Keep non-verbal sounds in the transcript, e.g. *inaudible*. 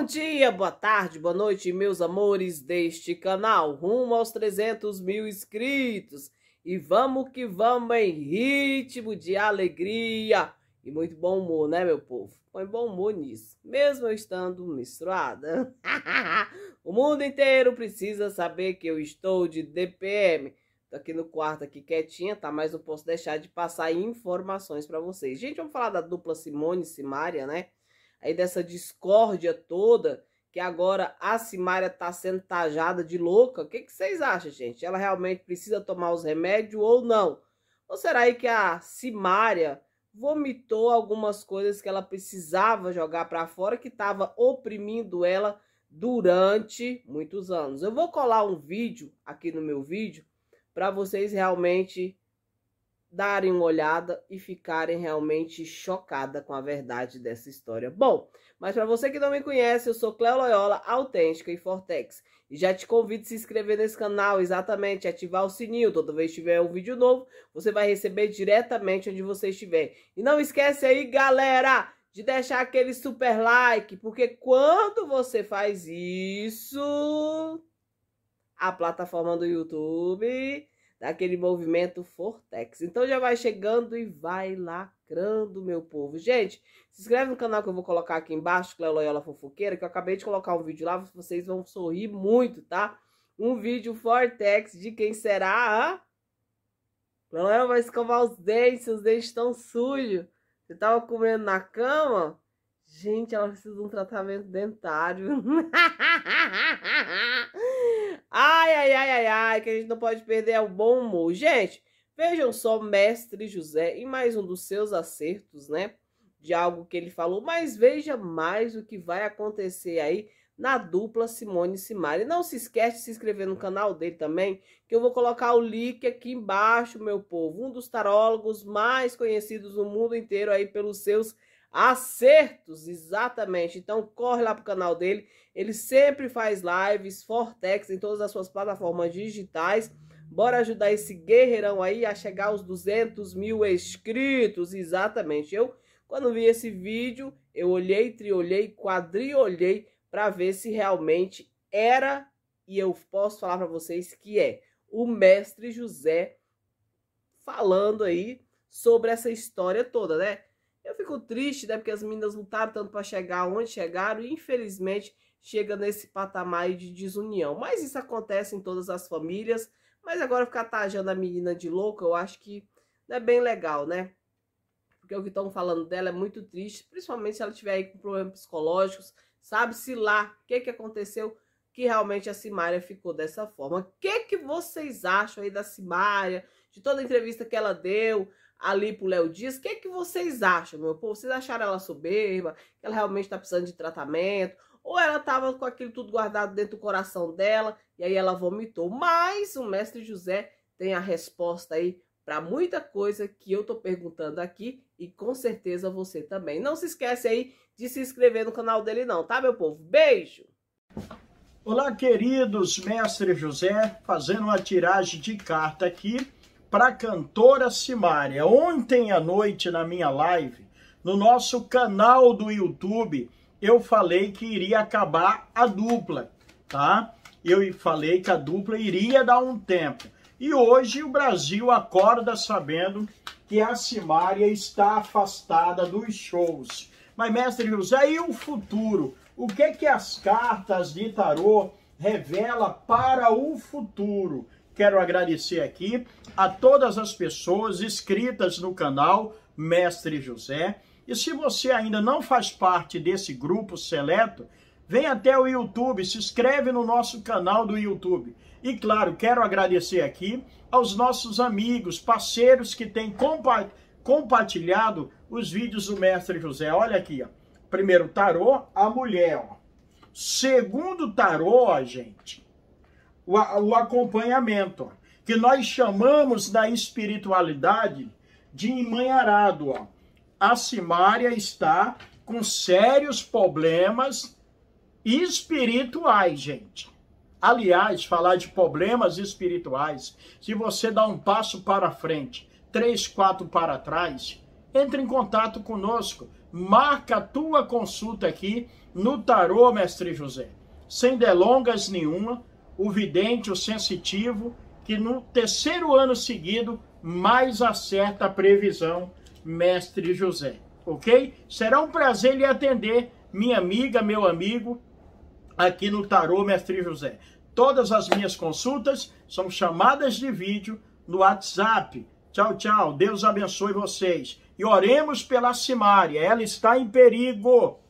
Bom dia, boa tarde, boa noite, meus amores deste canal, rumo aos 300 mil inscritos. E vamos que vamos em ritmo de alegria e muito bom humor, né, meu povo? Põe bom humor nisso, mesmo eu estando menstruada. *laughs* o mundo inteiro precisa saber que eu estou de DPM. Tô aqui no quarto, aqui quietinha, tá? Mas não posso deixar de passar informações para vocês. Gente, vamos falar da dupla Simone e Simária, né? aí dessa discórdia toda, que agora a Simária está sendo tajada de louca. O que, que, vocês acham, gente? Ela realmente precisa tomar os remédios ou não? Ou será aí que a Simária vomitou algumas coisas que ela precisava jogar para fora, que estava oprimindo ela durante muitos anos? Eu vou colar um vídeo aqui no meu vídeo para vocês realmente darem uma olhada e ficarem realmente chocada com a verdade dessa história. Bom, mas para você que não me conhece, eu sou Cleo Loyola, autêntica e Fortex. E já te convido a se inscrever nesse canal, exatamente, ativar o sininho. Toda vez que tiver um vídeo novo, você vai receber diretamente onde você estiver. E não esquece aí, galera, de deixar aquele super like, porque quando você faz isso, a plataforma do YouTube daquele movimento Fortex. Então já vai chegando e vai lacrando, meu povo. Gente, se inscreve no canal que eu vou colocar aqui embaixo, Cléo Loyola Fofoqueira, que eu acabei de colocar um vídeo lá, vocês vão sorrir muito, tá? Um vídeo Fortex de quem será a... Cléo vai escovar os dentes, os dentes estão sujos. Você tava comendo na cama? Gente, ela precisa de um tratamento dentário. *laughs* Ai, ai, ai, ai, ai, que a gente não pode perder é o bom humor. Gente, vejam só mestre José e mais um dos seus acertos, né? De algo que ele falou, mas veja mais o que vai acontecer aí na dupla Simone e Simari. Não se esquece de se inscrever no canal dele também, que eu vou colocar o link aqui embaixo, meu povo. Um dos tarólogos mais conhecidos no mundo inteiro aí pelos seus Acertos, exatamente. Então corre lá pro canal dele. Ele sempre faz lives, Fortex em todas as suas plataformas digitais. Bora ajudar esse guerreirão aí a chegar aos 200 mil inscritos, exatamente. Eu, quando vi esse vídeo, eu olhei, triolhei, quadriolhei para ver se realmente era, e eu posso falar para vocês que é, o mestre José falando aí sobre essa história toda, né? Eu fico triste, né? Porque as meninas lutaram tanto para chegar onde chegaram e infelizmente chega nesse patamar de desunião. Mas isso acontece em todas as famílias. Mas agora ficar tajando a menina de louca, eu acho que não é bem legal, né? Porque o que estão falando dela é muito triste, principalmente se ela tiver aí com problemas psicológicos. Sabe-se lá o que, que aconteceu que realmente a Simária ficou dessa forma. O que, que vocês acham aí da Simária, de toda a entrevista que ela deu? ali pro Léo Dias, o que, é que vocês acham, meu povo? Vocês acharam ela soberba? Que ela realmente está precisando de tratamento? Ou ela estava com aquilo tudo guardado dentro do coração dela e aí ela vomitou? Mas o mestre José tem a resposta aí para muita coisa que eu tô perguntando aqui e com certeza você também. Não se esquece aí de se inscrever no canal dele não, tá meu povo? Beijo! Olá, queridos, mestre José, fazendo uma tiragem de carta aqui para cantora Simária. Ontem à noite na minha live, no nosso canal do YouTube, eu falei que iria acabar a dupla, tá? Eu falei que a dupla iria dar um tempo. E hoje o Brasil acorda sabendo que a Simária está afastada dos shows. Mas, mestre José, e o futuro? O que, que as cartas de tarô revelam para o futuro? quero agradecer aqui a todas as pessoas inscritas no canal Mestre José. E se você ainda não faz parte desse grupo seleto, vem até o YouTube, se inscreve no nosso canal do YouTube. E claro, quero agradecer aqui aos nossos amigos, parceiros que têm compa compartilhado os vídeos do Mestre José. Olha aqui, ó. primeiro tarô, a mulher. Ó. Segundo tarô, ó, gente, o, o acompanhamento, ó, que nós chamamos na espiritualidade de emanharado. Ó. A Simária está com sérios problemas espirituais, gente. Aliás, falar de problemas espirituais, se você dá um passo para frente, três, quatro para trás, entre em contato conosco. Marca a tua consulta aqui no Tarô Mestre José. Sem delongas nenhuma, o vidente, o sensitivo, que no terceiro ano seguido mais acerta a previsão, mestre José. Ok? Será um prazer lhe atender, minha amiga, meu amigo, aqui no Tarô Mestre José. Todas as minhas consultas são chamadas de vídeo no WhatsApp. Tchau, tchau. Deus abençoe vocês. E oremos pela Simária. Ela está em perigo.